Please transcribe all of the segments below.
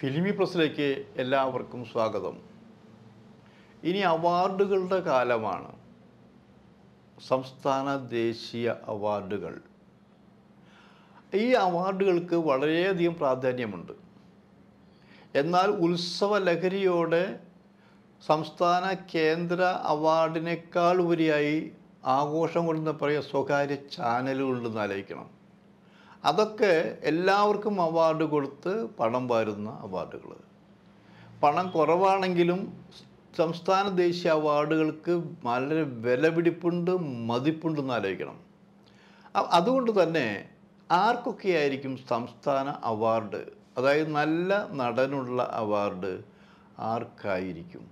ഫിലിമി പ്ലസിലേക്ക് എല്ലാവർക്കും സ്വാഗതം ഇനി അവാർഡുകളുടെ കാലമാണ് സംസ്ഥാന ദേശീയ അവാർഡുകൾ ഈ അവാർഡുകൾക്ക് വളരെയധികം പ്രാധാന്യമുണ്ട് എന്നാൽ ഉത്സവ ലഹരിയോടെ സംസ്ഥാന കേന്ദ്ര അവാർഡിനേക്കാൾ ഉപരിയായി ആഘോഷം കൊണ്ടുവന്ന പറയുക സ്വകാര്യ നിന്ന് ആലോചിക്കണം അതൊക്കെ എല്ലാവർക്കും അവാർഡ് കൊടുത്ത് പണം വരുന്ന അവാർഡുകൾ പണം കുറവാണെങ്കിലും സംസ്ഥാന ദേശീയ അവാർഡുകൾക്ക് വളരെ വിലപിടിപ്പുണ്ട് മതിപ്പുണ്ടെന്ന് ആലോചിക്കണം അതുകൊണ്ട് തന്നെ ആർക്കൊക്കെ ആയിരിക്കും സംസ്ഥാന അവാർഡ് അതായത് നല്ല നടനുള്ള അവാർഡ് ആർക്കായിരിക്കും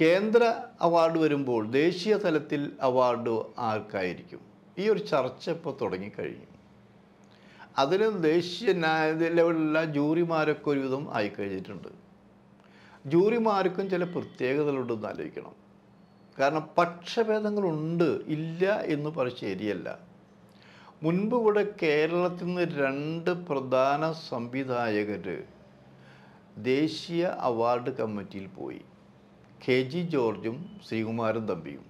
കേന്ദ്ര അവാർഡ് വരുമ്പോൾ ദേശീയ തലത്തിൽ അവാർഡ് ആർക്കായിരിക്കും ഈ ഒരു ചർച്ച ഇപ്പോൾ തുടങ്ങിക്കഴിഞ്ഞു അതിലും ദേശീയ നിലവിലുള്ള ജൂറിമാരൊക്കെ ഒരുവിധം ആയിക്കഴിഞ്ഞിട്ടുണ്ട് ജൂറിമാർക്കും ചില പ്രത്യേകതകളുണ്ടെന്ന് ആലോചിക്കണം കാരണം പക്ഷഭേദങ്ങളുണ്ട് ഇല്ല എന്ന് പറ ശരിയല്ല മുൻപ് ഇവിടെ കേരളത്തിൽ നിന്ന് രണ്ട് പ്രധാന സംവിധായകർ ദേശീയ അവാർഡ് കമ്മിറ്റിയിൽ പോയി കെ ജി ജോർജും ശ്രീകുമാരൻ തമ്പിയും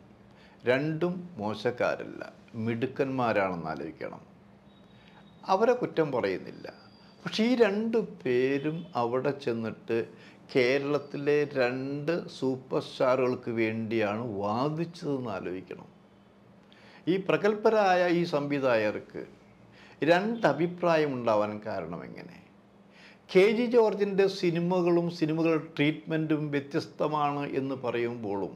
രണ്ടും മോശക്കാരല്ല മിടുക്കന്മാരാണെന്ന് ആലോചിക്കണം അവരെ കുറ്റം പറയുന്നില്ല പക്ഷേ ഈ രണ്ട് പേരും അവിടെ ചെന്നിട്ട് കേരളത്തിലെ രണ്ട് സൂപ്പർ സ്റ്റാറുകൾക്ക് വേണ്ടിയാണ് വാദിച്ചതെന്ന് ആലോചിക്കണം ഈ പ്രഗത്ഭരായ ഈ സംവിധായകർക്ക് രണ്ട് അഭിപ്രായം ഉണ്ടാവാൻ കാരണം എങ്ങനെ കെ ജി ജോർജിൻ്റെ സിനിമകളും സിനിമകളുടെ ട്രീറ്റ്മെൻറ്റും വ്യത്യസ്തമാണ് എന്ന് പറയുമ്പോഴും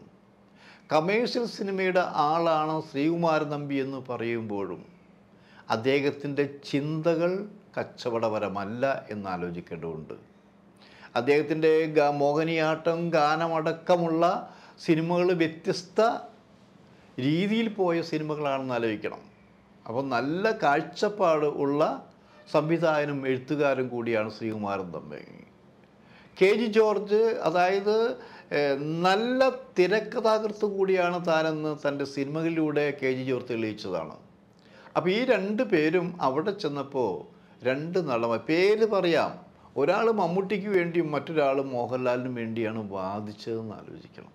കമേഴ്ഷ്യൽ സിനിമയുടെ ആളാണ് ശ്രീകുമാരൻ നമ്പി എന്ന് പറയുമ്പോഴും അദ്ദേഹത്തിൻ്റെ ചിന്തകൾ കച്ചവടപരമല്ല എന്നാലോചിക്കേണ്ടതുണ്ട് അദ്ദേഹത്തിൻ്റെ മോഹിനിയാട്ടം ഗാനമടക്കമുള്ള സിനിമകൾ വ്യത്യസ്ത രീതിയിൽ പോയ സിനിമകളാണെന്ന് ആലോചിക്കണം അപ്പോൾ നല്ല കാഴ്ചപ്പാട് ഉള്ള സംവിധായകനും എഴുത്തുകാരും കൂടിയാണ് ശ്രീകുമാരൻ തമ്പി കെ ജി ജോർജ് അതായത് നല്ല തിരക്കഥാകൃത്ത് കൂടിയാണ് താനെന്ന് തൻ്റെ സിനിമകളിലൂടെ കെ ജി ജോർജ് തെളിയിച്ചതാണ് അപ്പോൾ ഈ രണ്ട് പേരും അവിടെ ചെന്നപ്പോൾ രണ്ട് നടന്മാർ പേര് പറയാം ഒരാൾ മമ്മൂട്ടിക്ക് വേണ്ടിയും മറ്റൊരാൾ മോഹൻലാലിന് വേണ്ടിയാണ് വാദിച്ചതെന്ന് ആലോചിക്കണം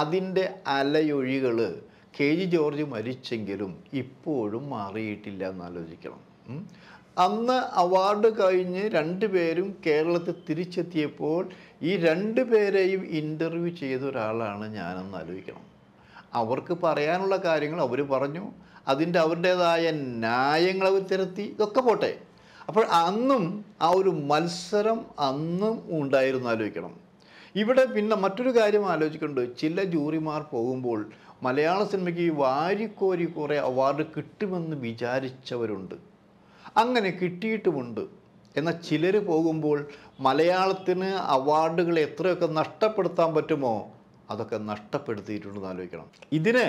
അതിൻ്റെ അലയൊഴികൾ കെ ജി ജോർജ് മരിച്ചെങ്കിലും ഇപ്പോഴും മാറിയിട്ടില്ല എന്ന് ആലോചിക്കണം അന്ന് അവാർഡ് കഴിഞ്ഞ് പേരും കേരളത്തിൽ തിരിച്ചെത്തിയപ്പോൾ ഈ രണ്ടു പേരെയും ഇൻ്റർവ്യൂ ചെയ്ത ഒരാളാണ് ഞാനെന്ന് ആലോചിക്കണം അവർക്ക് പറയാനുള്ള കാര്യങ്ങൾ അവർ പറഞ്ഞു അതിൻ്റെ അവരുടേതായ ന്യായങ്ങൾ അവർ തിരത്തി ഇതൊക്കെ പോട്ടെ അപ്പോൾ അന്നും ആ ഒരു മത്സരം അന്നും ഉണ്ടായിരുന്നു ആലോചിക്കണം ഇവിടെ പിന്നെ മറ്റൊരു കാര്യം ആലോചിക്കുന്നുണ്ട് ചില ജൂറിമാർ പോകുമ്പോൾ മലയാള സിനിമയ്ക്ക് വാരിക്കോരി കുറേ അവാർഡ് കിട്ടുമെന്ന് വിചാരിച്ചവരുണ്ട് അങ്ങനെ കിട്ടിയിട്ടുമുണ്ട് എന്നാൽ ചിലർ പോകുമ്പോൾ മലയാളത്തിന് അവാർഡുകൾ എത്രയൊക്കെ നഷ്ടപ്പെടുത്താൻ പറ്റുമോ അതൊക്കെ നഷ്ടപ്പെടുത്തിയിട്ടുണ്ടെന്ന് ആലോചിക്കണം ഇതിന്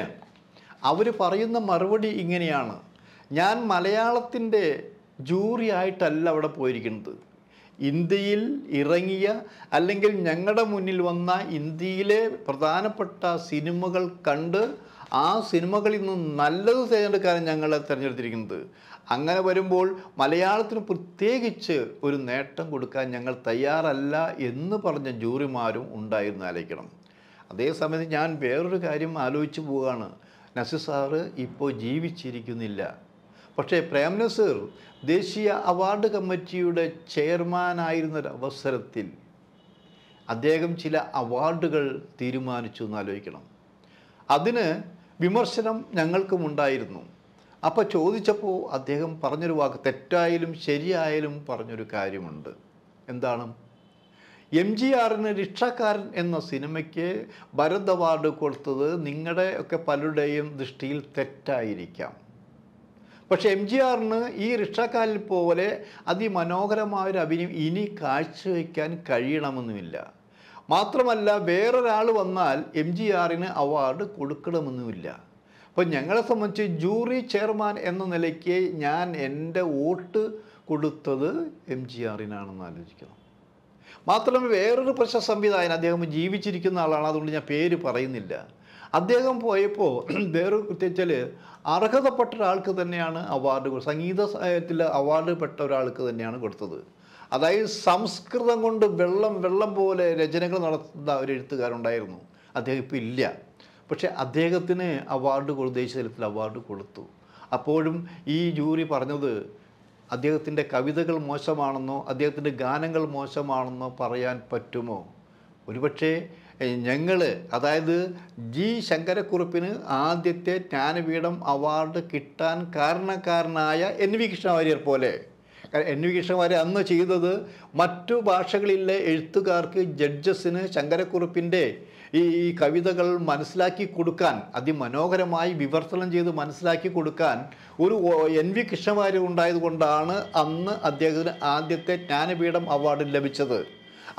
അവർ പറയുന്ന മറുപടി ഇങ്ങനെയാണ് ഞാൻ മലയാളത്തിൻ്റെ ജൂറി ആയിട്ടല്ല അവിടെ പോയിരിക്കുന്നത് ഇന്ത്യയിൽ ഇറങ്ങിയ അല്ലെങ്കിൽ ഞങ്ങളുടെ മുന്നിൽ വന്ന ഇന്ത്യയിലെ പ്രധാനപ്പെട്ട സിനിമകൾ കണ്ട് ആ സിനിമകളിൽ നിന്ന് നല്ലത് തിരഞ്ഞെടുക്കാനാണ് ഞങ്ങളെ തിരഞ്ഞെടുത്തിരിക്കുന്നത് അങ്ങനെ വരുമ്പോൾ മലയാളത്തിന് പ്രത്യേകിച്ച് ഒരു നേട്ടം കൊടുക്കാൻ ഞങ്ങൾ തയ്യാറല്ല എന്ന് പറഞ്ഞ ജൂറിമാരും ഉണ്ടായിരുന്നു ആലോചിക്കണം അതേസമയത്ത് ഞാൻ വേറൊരു കാര്യം ആലോചിച്ചു പോവുകയാണ് നസീർ സാറ് ഇപ്പോൾ ജീവിച്ചിരിക്കുന്നില്ല പക്ഷേ പ്രേം നസീർ ദേശീയ അവാർഡ് കമ്മിറ്റിയുടെ ചെയർമാനായിരുന്നൊരവസരത്തിൽ അദ്ദേഹം ചില അവാർഡുകൾ തീരുമാനിച്ചു എന്നാലോചിക്കണം അതിന് വിമർശനം ഞങ്ങൾക്കും ഉണ്ടായിരുന്നു അപ്പോൾ ചോദിച്ചപ്പോൾ അദ്ദേഹം പറഞ്ഞൊരു വാക്ക് തെറ്റായാലും ശരിയായാലും പറഞ്ഞൊരു കാര്യമുണ്ട് എന്താണ് എം ജി ആറിന് രക്ഷക്കാരൻ എന്ന സിനിമയ്ക്ക് ഭരത് അവാർഡ് കൊടുത്തത് നിങ്ങളുടെ ഒക്കെ പലരുടെയും ദൃഷ്ടിയിൽ തെറ്റായിരിക്കാം പക്ഷേ എം ജി ആറിന് ഈ റിക്ഷക്കാലിൽ പോലെ അതിമനോഹരമായൊരു അഭിനയം ഇനി കാഴ്ചവെക്കാൻ കഴിയണമെന്നുമില്ല മാത്രമല്ല വേറൊരാൾ വന്നാൽ എം ജി ആറിന് അവാർഡ് കൊടുക്കണമെന്നുമില്ല അപ്പോൾ ഞങ്ങളെ സംബന്ധിച്ച് ജൂറി ചെയർമാൻ എന്ന നിലയ്ക്ക് ഞാൻ എൻ്റെ വോട്ട് കൊടുത്തത് എം ജി ആറിനാണെന്ന് ആലോചിക്കണം മാത്രമല്ല വേറൊരു പ്രശസ്ത സംവിധായകൻ അദ്ദേഹം ജീവിച്ചിരിക്കുന്ന ആളാണ് അതുകൊണ്ട് ഞാൻ പേര് പറയുന്നില്ല അദ്ദേഹം പോയപ്പോൾ വേറെ പ്രത്യേകിച്ചാൽ അർഹതപ്പെട്ട ഒരാൾക്ക് തന്നെയാണ് അവാർഡ് സംഗീതത്തിൽ അവാർഡ് പെട്ട ഒരാൾക്ക് തന്നെയാണ് കൊടുത്തത് അതായത് സംസ്കൃതം കൊണ്ട് വെള്ളം വെള്ളം പോലെ രചനകൾ നടത്തുന്ന ഒരു എഴുത്തുകാരുണ്ടായിരുന്നു അദ്ദേഹം ഇപ്പോൾ ഇല്ല പക്ഷേ അദ്ദേഹത്തിന് അവാർഡ് കൊടുത്തു ദേശീയ തലത്തിൽ അവാർഡ് കൊടുത്തു അപ്പോഴും ഈ ജൂറി പറഞ്ഞത് അദ്ദേഹത്തിൻ്റെ കവിതകൾ മോശമാണെന്നോ അദ്ദേഹത്തിൻ്റെ ഗാനങ്ങൾ മോശമാണെന്നോ പറയാൻ പറ്റുമോ ഒരുപക്ഷേ ഞങ്ങൾ അതായത് ജി ശങ്കരക്കുറുപ്പിന് ആദ്യത്തെ ജ്ഞാനപീഠം അവാർഡ് കിട്ടാൻ കാരണക്കാരനായ എൻ വി കൃഷ്ണവാര്യർ പോലെ എൻ വി കൃഷ്ണവാര്യർ അന്ന് ചെയ്തത് മറ്റു ഭാഷകളിലെ എഴുത്തുകാർക്ക് ജഡ്ജസിന് ശങ്കരക്കുറുപ്പിൻ്റെ ഈ ഈ കവിതകൾ മനസ്സിലാക്കി കൊടുക്കാൻ അതിമനോഹരമായി വിവർത്തനം ചെയ്ത് മനസ്സിലാക്കി കൊടുക്കാൻ ഒരു എൻ വി കൃഷ്ണവാര്യർ ഉണ്ടായതുകൊണ്ടാണ് അന്ന് അദ്ദേഹത്തിന് ആദ്യത്തെ ജ്ഞാനപീഠം അവാർഡ് ലഭിച്ചത്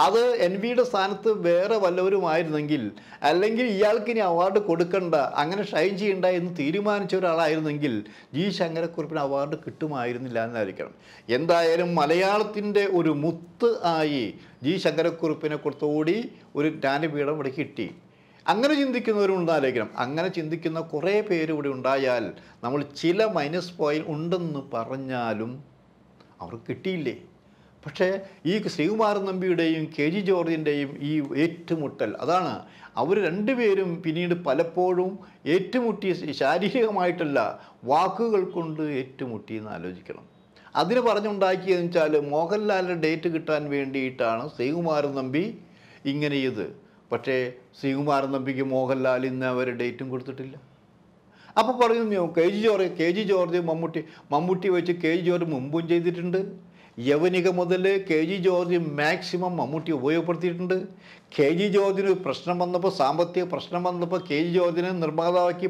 അത് എൻ വിയുടെ സ്ഥാനത്ത് വേറെ വല്ലവരുമായിരുന്നെങ്കിൽ അല്ലെങ്കിൽ ഇയാൾക്ക് ഇനി അവാർഡ് കൊടുക്കണ്ട അങ്ങനെ ഷൈൻ ചെയ്യണ്ട എന്ന് തീരുമാനിച്ച ഒരാളായിരുന്നെങ്കിൽ ജി ശങ്കരക്കുറിപ്പിന് അവാർഡ് കിട്ടുമായിരുന്നില്ല എന്നായിരിക്കണം എന്തായാലും മലയാളത്തിൻ്റെ ഒരു മുത്ത് ആയി ജി ശങ്കരക്കുറിപ്പിനെ കൊടുത്തുകൂടി ഒരു ജ്ഞാനപീഠം ഇവിടെ കിട്ടി അങ്ങനെ ചിന്തിക്കുന്നവരും ഉണ്ടായിരിക്കണം അങ്ങനെ ചിന്തിക്കുന്ന കുറേ പേര് ഇവിടെ ഉണ്ടായാൽ നമ്മൾ ചില മൈനസ് പോയിൻ്റ് ഉണ്ടെന്ന് പറഞ്ഞാലും അവർക്ക് കിട്ടിയില്ലേ പക്ഷേ ഈ ശ്രീകുമാരൻ നമ്പിയുടെയും കെ ജി ജോർജിൻ്റെയും ഈ ഏറ്റുമുട്ടൽ അതാണ് അവർ രണ്ടുപേരും പിന്നീട് പലപ്പോഴും ഏറ്റുമുട്ടി ശാരീരികമായിട്ടല്ല വാക്കുകൾ കൊണ്ട് ഏറ്റുമുട്ടി എന്ന് ആലോചിക്കണം അതിന് പറഞ്ഞുണ്ടാക്കിയതെന്ന് വെച്ചാൽ മോഹൻലാലിൻ്റെ ഡേറ്റ് കിട്ടാൻ വേണ്ടിയിട്ടാണ് ശ്രീകുമാരൻ നമ്പി ഇങ്ങനെ ചെയ്ത് പക്ഷേ ശ്രീകുമാരൻ നമ്പിക്ക് മോഹൻലാൽ ഇന്ന് അവർ ഡേറ്റും കൊടുത്തിട്ടില്ല അപ്പോൾ പറയുന്നു K G George K G George Mammootty Mammootty വെച്ച് കെ ജി ജോർജ് മുമ്പും ചെയ്തിട്ടുണ്ട് യവനിക മുതൽ K G George maximum Mammootty ഉപയോഗപ്പെടുത്തിയിട്ടുണ്ട് കെ ജി ജോർജിന് പ്രശ്നം വന്നപ്പോൾ സാമ്പത്തിക പ്രശ്നം വന്നപ്പോൾ കെ ജി ജോർജിനെ നിർമ്മാതാവാക്കി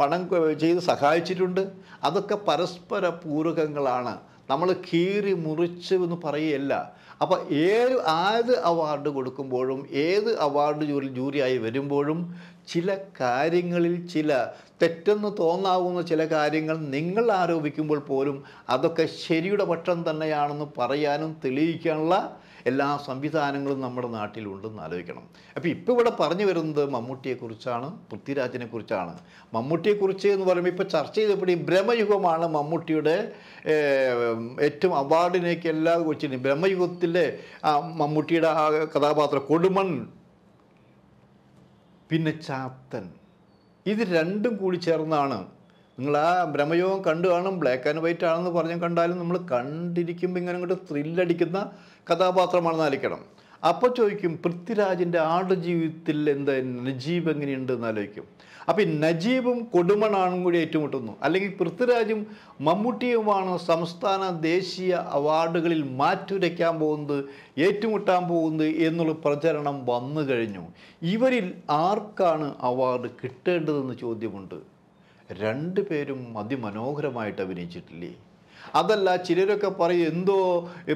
പണം ചെയ്ത് സഹായിച്ചിട്ടുണ്ട് അതൊക്കെ പരസ്പര പൂരകങ്ങളാണ് നമ്മൾ കീറി മുറിച്ച് എന്ന് പറയുകയല്ല അപ്പോൾ ഏത് ആത് അവാർഡ് കൊടുക്കുമ്പോഴും ഏത് അവാർഡ് ജൂറി ജൂറിയായി വരുമ്പോഴും ചില കാര്യങ്ങളിൽ ചില തെറ്റെന്ന് തോന്നാവുന്ന ചില കാര്യങ്ങൾ നിങ്ങൾ ആരോപിക്കുമ്പോൾ പോലും അതൊക്കെ ശരിയുടെ പക്ഷം തന്നെയാണെന്ന് പറയാനും തെളിയിക്കാനുള്ള എല്ലാ സംവിധാനങ്ങളും നമ്മുടെ നാട്ടിലുണ്ടെന്ന് ആലോചിക്കണം അപ്പോൾ ഇപ്പോൾ ഇവിടെ പറഞ്ഞു വരുന്നത് മമ്മൂട്ടിയെക്കുറിച്ചാണ് പൃഥ്വിരാജിനെക്കുറിച്ചാണ് മമ്മൂട്ടിയെക്കുറിച്ച് എന്ന് പറയുമ്പോൾ ഇപ്പോൾ ചർച്ച ചെയ്തപ്പോഴും ബ്രഹ്മയുഗമാണ് മമ്മൂട്ടിയുടെ ഏറ്റവും അവാർഡിനേക്ക് എല്ലാ വെച്ചിട്ടും ബ്രഹ്മയുഗത്തിലെ മമ്മൂട്ടിയുടെ ആ കഥാപാത്രം കൊടുമൺ പിന്നെ ചാത്തൻ ഇത് രണ്ടും കൂടി ചേർന്നാണ് നിങ്ങൾ ആ ഭ്രമയോഗം കണ്ടു കാണും ബ്ലാക്ക് ആൻഡ് വൈറ്റ് ആണെന്ന് പറഞ്ഞ് കണ്ടാലും നമ്മൾ കണ്ടിരിക്കുമ്പോൾ ഇങ്ങനെ അങ്ങോട്ട് ത്രില്ലടിക്കുന്ന കഥാപാത്രമാണെന്ന് ആലോചിക്കണം അപ്പോൾ ചോദിക്കും പൃഥ്വിരാജിൻ്റെ ആടുജീവിതത്തിൽ എന്താ നജീബ് എങ്ങനെയുണ്ടെന്ന് ആലോചിക്കും അപ്പോൾ ഈ നജീബും കൊടുമണാണും കൂടി ഏറ്റുമുട്ടുന്നു അല്ലെങ്കിൽ പൃഥ്വിരാജും മമ്മൂട്ടിയുമാണ് സംസ്ഥാന ദേശീയ അവാർഡുകളിൽ മാറ്റുരയ്ക്കാൻ പോകുന്നത് ഏറ്റുമുട്ടാൻ പോകുന്നത് എന്നുള്ള പ്രചരണം വന്നു കഴിഞ്ഞു ഇവരിൽ ആർക്കാണ് അവാർഡ് കിട്ടേണ്ടതെന്ന് ചോദ്യമുണ്ട് രണ്ടുപേരും അതിമനോഹരമായിട്ട് അഭിനയിച്ചിട്ടില്ലേ അതല്ല ചിലരൊക്കെ പറയും എന്തോ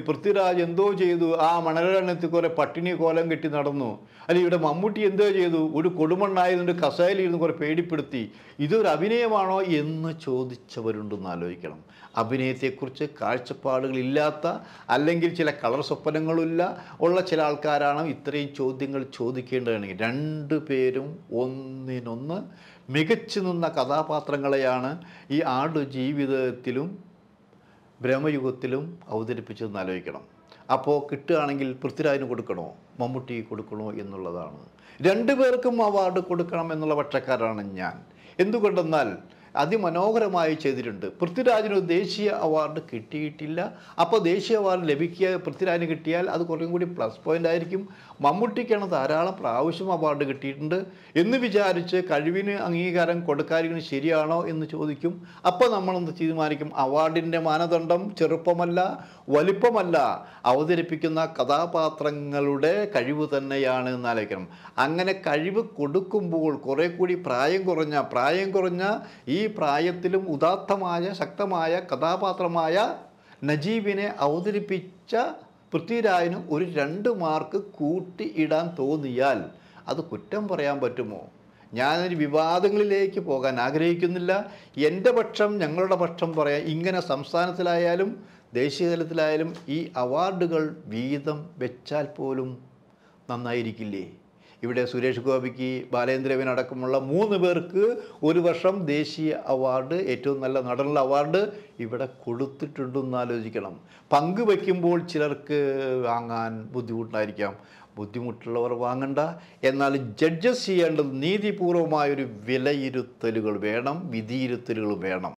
പൃഥ്വിരാജ് എന്തോ ചെയ്തു ആ മണലത്തിൽ കുറെ പട്ടിണി കോലം കെട്ടി നടന്നു അല്ലെ ഇവിടെ മമ്മൂട്ടി എന്തോ ചെയ്തു ഒരു കൊടുമണ്ണായതുകൊണ്ട് കസേലിരുന്ന് കുറെ പേടിപ്പെടുത്തി ഇതൊരു അഭിനയമാണോ എന്ന് ചോദിച്ചവരുണ്ടെന്ന് ആലോചിക്കണം അഭിനയത്തെക്കുറിച്ച് കാഴ്ചപ്പാടുകളില്ലാത്ത അല്ലെങ്കിൽ ചില കളർ സ്വപ്നങ്ങളില്ല ഉള്ള ചില ആൾക്കാരാണ് ഇത്രയും ചോദ്യങ്ങൾ ചോദിക്കേണ്ടതാണെങ്കിൽ രണ്ട് പേരും ഒന്നിനൊന്ന് മികച്ചു നിന്ന കഥാപാത്രങ്ങളെയാണ് ഈ ആടുജീവിതത്തിലും ബ്രഹ്മയുഗത്തിലും അവതരിപ്പിച്ചതെന്ന് ആലോചിക്കണം അപ്പോൾ കിട്ടുകയാണെങ്കിൽ പൃഥ്വിരാജിന് കൊടുക്കണോ മമ്മൂട്ടി കൊടുക്കണോ എന്നുള്ളതാണ് രണ്ടു പേർക്കും അവാർഡ് കൊടുക്കണം എന്നുള്ള പക്ഷക്കാരാണ് ഞാൻ എന്തുകൊണ്ടെന്നാൽ അതിമനോഹരമായി ചെയ്തിട്ടുണ്ട് പൃഥ്വിരാജിന് ദേശീയ അവാർഡ് കിട്ടിയിട്ടില്ല അപ്പോൾ ദേശീയ അവാർഡ് ലഭിക്കുക പൃഥ്വിരാജിന് കിട്ടിയാൽ അത് കുറേ കൂടി പ്ലസ് പോയിൻ്റ് ആയിരിക്കും മമ്മൂട്ടിക്കാണ് ധാരാളം പ്രാവശ്യം അവാർഡ് കിട്ടിയിട്ടുണ്ട് എന്ന് വിചാരിച്ച് കഴിവിന് അംഗീകാരം കൊടുക്കാതിരിക്കുന്നത് ശരിയാണോ എന്ന് ചോദിക്കും അപ്പോൾ നമ്മളെന്ത് തീരുമാനിക്കും അവാർഡിൻ്റെ മാനദണ്ഡം ചെറുപ്പമല്ല വലിപ്പമല്ല അവതരിപ്പിക്കുന്ന കഥാപാത്രങ്ങളുടെ കഴിവ് തന്നെയാണ് എന്ന് അങ്ങനെ കഴിവ് കൊടുക്കുമ്പോൾ കുറേ കൂടി പ്രായം കുറഞ്ഞ പ്രായം കുറഞ്ഞ ഈ ഈ പ്രായത്തിലും ഉദാത്തമായ ശക്തമായ കഥാപാത്രമായ നജീബിനെ അവതരിപ്പിച്ച പൃഥ്വിരാജിന് ഒരു രണ്ട് മാർക്ക് കൂട്ടി ഇടാൻ തോന്നിയാൽ അത് കുറ്റം പറയാൻ പറ്റുമോ ഞാനൊരു വിവാദങ്ങളിലേക്ക് പോകാൻ ആഗ്രഹിക്കുന്നില്ല എൻ്റെ പക്ഷം ഞങ്ങളുടെ പക്ഷം പറയാം ഇങ്ങനെ സംസ്ഥാനത്തിലായാലും ദേശീയ തലത്തിലായാലും ഈ അവാർഡുകൾ വീതം വെച്ചാൽ പോലും നന്നായിരിക്കില്ലേ ഇവിടെ സുരേഷ് ഗോപിക്ക് ബാലേന്ദ്രവിൻ അടക്കമുള്ള മൂന്ന് പേർക്ക് ഒരു വർഷം ദേശീയ അവാർഡ് ഏറ്റവും നല്ല നടനുള്ള അവാർഡ് ഇവിടെ കൊടുത്തിട്ടുണ്ടെന്ന് ആലോചിക്കണം പങ്കുവയ്ക്കുമ്പോൾ ചിലർക്ക് വാങ്ങാൻ ബുദ്ധിമുട്ടായിരിക്കാം ബുദ്ധിമുട്ടുള്ളവർ വാങ്ങണ്ട എന്നാൽ ജഡ്ജസ് ചെയ്യേണ്ടത് നീതിപൂർവമായൊരു വിലയിരുത്തലുകൾ വേണം വിധിയിരുത്തലുകൾ വേണം